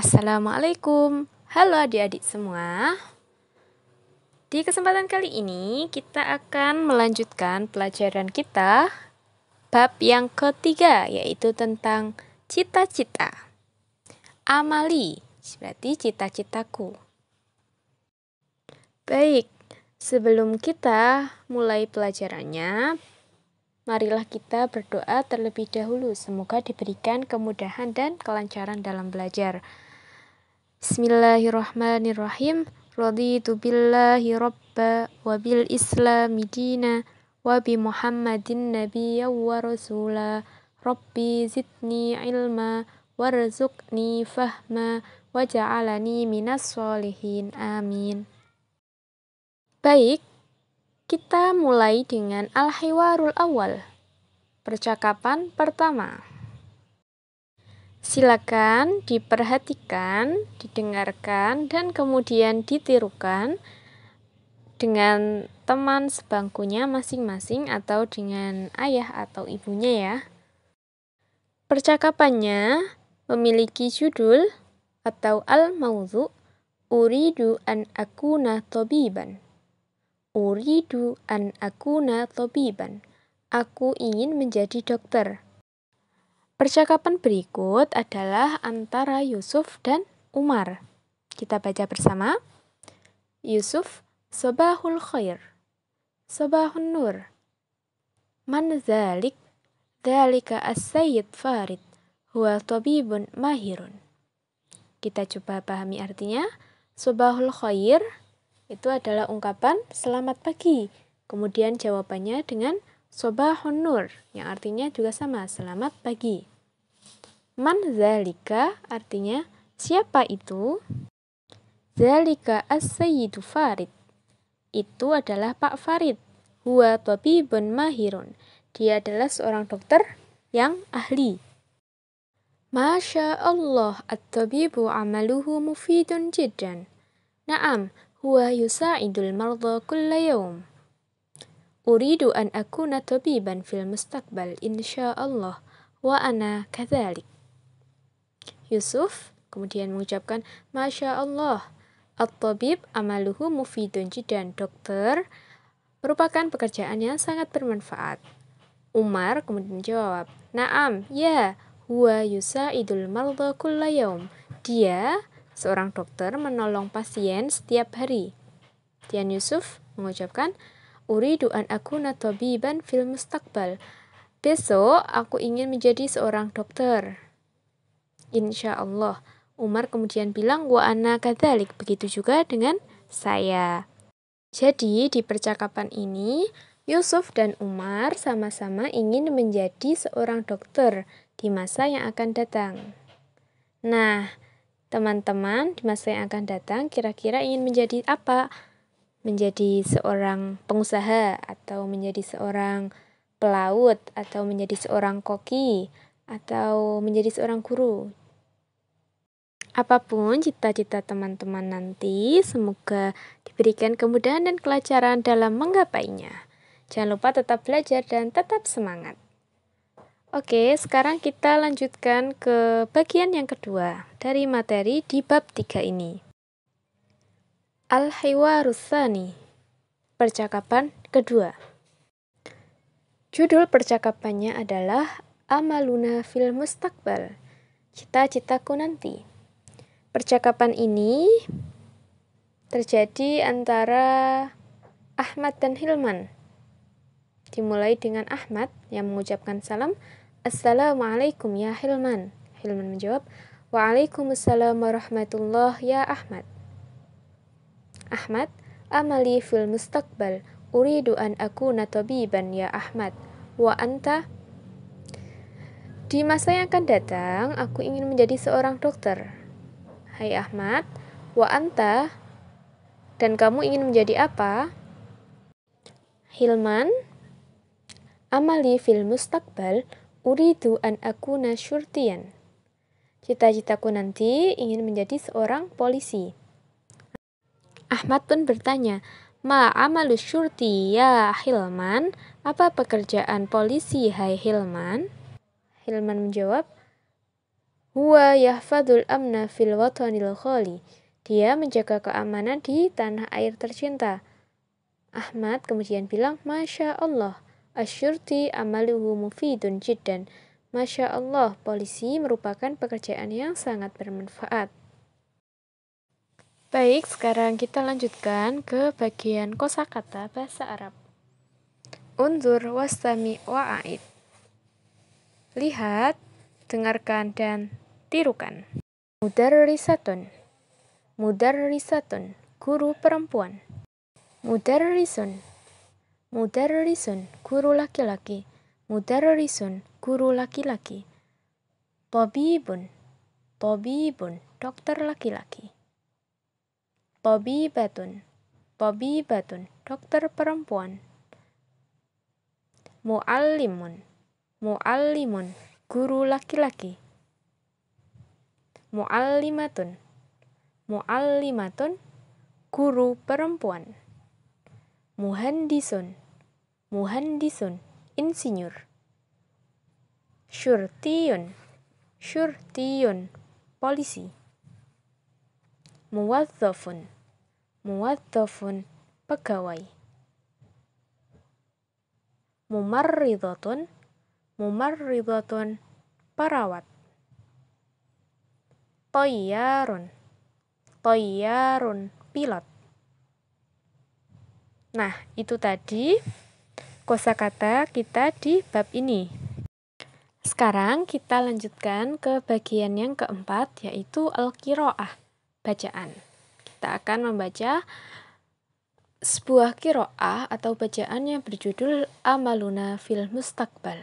Assalamualaikum, halo adik-adik semua. Di kesempatan kali ini, kita akan melanjutkan pelajaran kita bab yang ketiga, yaitu tentang cita-cita. Amali berarti cita-citaku. Baik, sebelum kita mulai pelajarannya, marilah kita berdoa terlebih dahulu. Semoga diberikan kemudahan dan kelancaran dalam belajar. Bismillahirrahmanirrahim. Raditu billahi rabba wa bil islami dina wa bi muhammadin nabiyya wa rasula. Rabbi zidni ilma warzuqni fahma waj'alani minas solihin. Amin. Baik, kita mulai dengan al-hiwarul awal. Percakapan pertama. Silakan diperhatikan, didengarkan, dan kemudian ditirukan dengan teman sebangkunya masing-masing atau dengan ayah atau ibunya ya. Percakapannya memiliki judul atau al-mawzu Uridu an akuna tobiban. Uridu an akuna tobiban. Aku ingin menjadi dokter. Percakapan berikut adalah antara Yusuf dan Umar. Kita baca bersama. Yusuf, Sobahul Khair, Sobahun Nur, Man Zalik, Zalika As-Sayyid Farid, Huwa Tabibun Mahirun. Kita coba pahami artinya. Sobahul Khair itu adalah ungkapan selamat pagi. Kemudian jawabannya dengan Sobahun Nur, yang artinya juga sama, selamat pagi. Man zalika artinya siapa itu? Zalika as-sayyidu Farid. Itu adalah Pak Farid. Huwa tabibun mahirun. Dia adalah seorang dokter yang ahli. Masya Allah, at-tabibu amaluhu mufidun jiddan. Naam, huwa yusa'idul marza kulla yawm. Uridu an akuna tabiban fil mustaqbal Allah, wa ana kathalik. Yusuf kemudian mengucapkan Masya Allah At-tabib amaluhu mufidun jidan dokter merupakan pekerjaan yang sangat bermanfaat. Umar kemudian menjawab, Naam, ya, huwa yusa idul kulla yaum. Dia, seorang dokter, menolong pasien setiap hari. Tian Yusuf mengucapkan, Uridu an akuna tabiban fil mustaqbal. Besok aku ingin menjadi seorang dokter. Insya Allah. Umar kemudian bilang, wa ana kadalik. Begitu juga dengan saya. Jadi di percakapan ini, Yusuf dan Umar sama-sama ingin menjadi seorang dokter di masa yang akan datang. Nah, teman-teman di masa yang akan datang kira-kira ingin menjadi apa? Menjadi seorang pengusaha atau menjadi seorang pelaut atau menjadi seorang koki atau menjadi seorang guru. Apapun cita-cita teman-teman nanti, semoga diberikan kemudahan dan kelancaran dalam menggapainya. Jangan lupa tetap belajar dan tetap semangat. Oke, sekarang kita lanjutkan ke bagian yang kedua dari materi di bab 3 ini. al Rusani, Percakapan kedua Judul percakapannya adalah Amaluna Fil Takbal, Cita-citaku nanti Percakapan ini terjadi antara Ahmad dan Hilman. Dimulai dengan Ahmad yang mengucapkan salam, Assalamualaikum ya Hilman. Hilman menjawab, Waalaikumsalam warahmatullah ya Ahmad. Ahmad, amali fil mustaqbal, uridu an akuna tabiban ya Ahmad. Wa anta? Di masa yang akan datang, aku ingin menjadi seorang dokter. Hai Ahmad, wa anta dan kamu ingin menjadi apa? Hilman, amali fil mustaqbal uridu an akuna syurtian. Cita-citaku nanti ingin menjadi seorang polisi. Ahmad pun bertanya, Ma amalu syurti ya Hilman? Apa pekerjaan polisi hai Hilman? Hilman menjawab, Huwa yahfadul amna fil watanil khali. Dia menjaga keamanan di tanah air tercinta. Ahmad kemudian bilang, Masya Allah, asyurti amaluhu mufidun jiddan. Masya Allah, polisi merupakan pekerjaan yang sangat bermanfaat. Baik, sekarang kita lanjutkan ke bagian kosakata bahasa Arab. Unzur wastami wa'aid. Lihat, dengarkan, dan tirukan. Mudarrisatun. Mudarrisatun, guru perempuan. Mudarrisun. Mudarrisun, guru laki-laki. Mudarrisun, guru laki-laki. Tabibun. Tabibun, dokter laki-laki. Tabibatun. Tabibatun, dokter perempuan. Muallimun. Muallimun, guru laki-laki muallimatun. Muallimatun guru perempuan. Muhandisun. Muhandisun insinyur. Syurtiyun. Syurtiyun polisi. Muwazzafun. Muwazzafun pegawai. Mumarridatun. Mumarridatun perawat Toyarun. Toyarun, pilot. Nah, itu tadi kosakata kita di bab ini. Sekarang kita lanjutkan ke bagian yang keempat yaitu al-qiraah, bacaan. Kita akan membaca sebuah kiroah atau bacaan yang berjudul Amaluna fil Mustaqbal.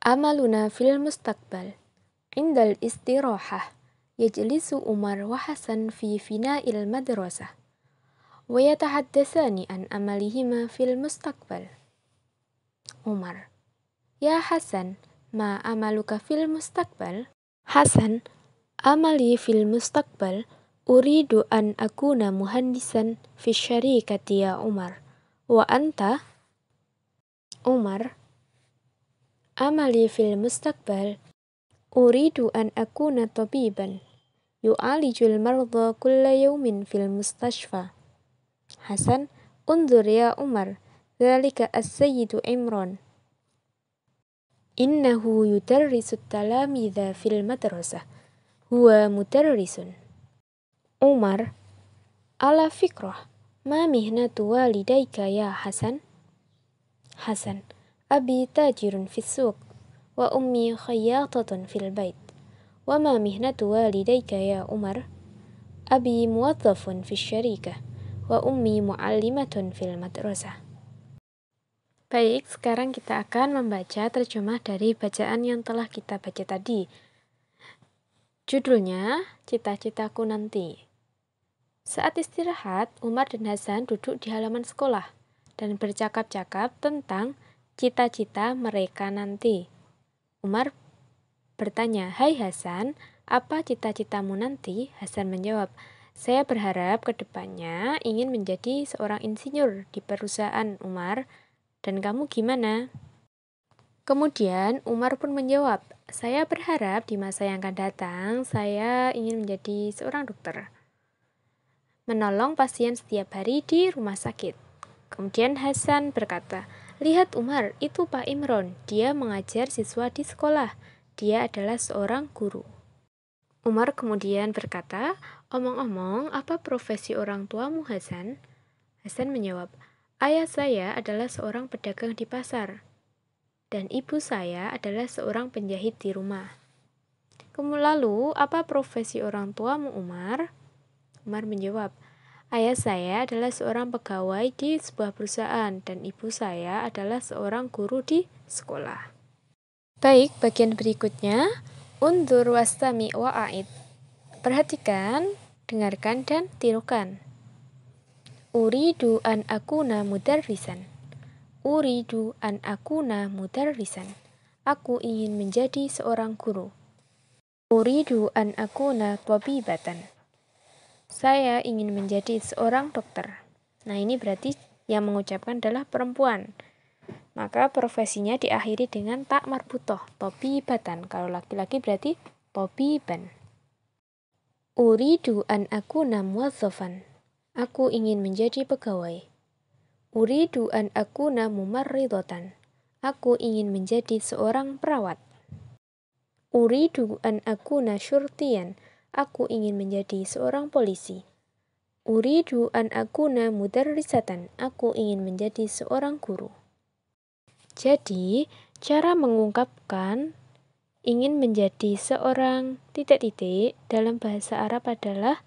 Amaluna fil Mustaqbal. عند الاستراحة يجلس عمر وحسن في فناء المدرسة ويتحدثان عن أملهما في المستقبل عمر يا حسن ما أملك في المستقبل؟ حسن أملي في المستقبل أريد أن أكون مهندسا في الشركة يا عمر وأنت؟ عمر أملي في المستقبل Uridu an akuna tabiban yu'alijul marda kulla yaumin fil mustashfa. Hasan, undur ya Umar, dhalika as-sayyidu Imran. Innahu yudarrisu talamidha fil madrasah. Huwa mudarrisun. Umar, ala fikrah, ma mihnatu walidaika ya Hasan? Hasan, abi tajirun fis suq wa ummi khayyatatun fil bait wa ma mihnatu walidayka ya Umar abi muwazzafun fil syarikah wa ummi muallimatun fil madrasah Baik, sekarang kita akan membaca terjemah dari bacaan yang telah kita baca tadi. Judulnya, Cita-Citaku Nanti. Saat istirahat, Umar dan Hasan duduk di halaman sekolah dan bercakap-cakap tentang cita-cita mereka nanti. Umar bertanya, Hai Hasan, apa cita-citamu nanti? Hasan menjawab, saya berharap ke depannya ingin menjadi seorang insinyur di perusahaan Umar. Dan kamu gimana? Kemudian Umar pun menjawab, saya berharap di masa yang akan datang saya ingin menjadi seorang dokter. Menolong pasien setiap hari di rumah sakit. Kemudian Hasan berkata, Lihat Umar, itu Pak Imron. Dia mengajar siswa di sekolah. Dia adalah seorang guru. Umar kemudian berkata, "Omong-omong, apa profesi orang tuamu, Hasan?" Hasan menjawab, "Ayah saya adalah seorang pedagang di pasar, dan ibu saya adalah seorang penjahit di rumah." Kemudian Lalu, apa profesi orang tuamu, Umar? Umar menjawab, Ayah saya adalah seorang pegawai di sebuah perusahaan dan ibu saya adalah seorang guru di sekolah. Baik, bagian berikutnya undur wastami wa'aid. Perhatikan, dengarkan dan tirukan. Uridu an akuna mudarrisan. Uridu an akuna mudarrisan. Aku ingin menjadi seorang guru. Uridu an akuna tabibatan. Saya ingin menjadi seorang dokter. Nah, ini berarti yang mengucapkan adalah perempuan. Maka profesinya diakhiri dengan tak marbutoh, topi batan. Kalau laki-laki berarti topi ban. Uridu an aku muwazzafan. Aku ingin menjadi pegawai. Uridu an aku mumarridotan. Aku ingin menjadi seorang perawat. Uridu an aku syurtian. Aku ingin menjadi seorang polisi. Uridu an akuna mudarrisatan. Aku ingin menjadi seorang guru. Jadi, cara mengungkapkan ingin menjadi seorang titik-titik dalam bahasa Arab adalah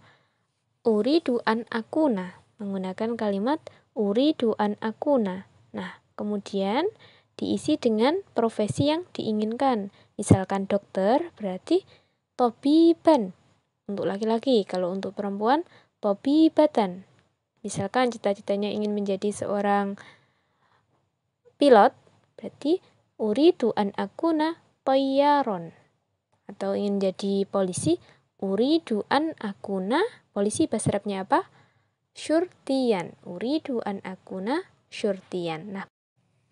uridu an akuna menggunakan kalimat uridu an akuna. Nah, kemudian diisi dengan profesi yang diinginkan. Misalkan dokter berarti tobiban untuk laki-laki. Kalau untuk perempuan, Bobby Button. Misalkan cita-citanya ingin menjadi seorang pilot, berarti uridu an akuna payaron. Atau ingin jadi polisi, uridu an akuna, polisi bahasa Arabnya apa? Syurtian. Uridu an akuna syurtian. Nah,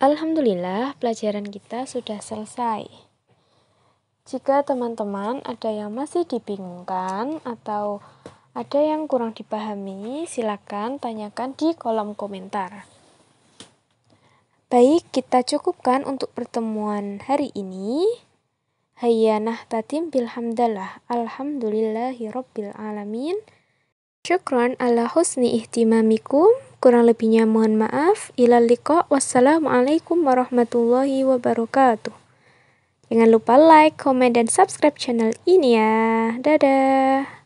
Alhamdulillah pelajaran kita sudah selesai. Jika teman-teman ada yang masih dibingungkan atau ada yang kurang dipahami, silakan tanyakan di kolom komentar. Baik, kita cukupkan untuk pertemuan hari ini. Hayyanah tatim bilhamdalah. Alhamdulillahi rabbil alamin. Syukron ala husni ihtimamikum. Kurang lebihnya mohon maaf. Ilal liqa. Wassalamualaikum warahmatullahi wabarakatuh. Jangan lupa like, komen, dan subscribe channel ini ya. Dadah!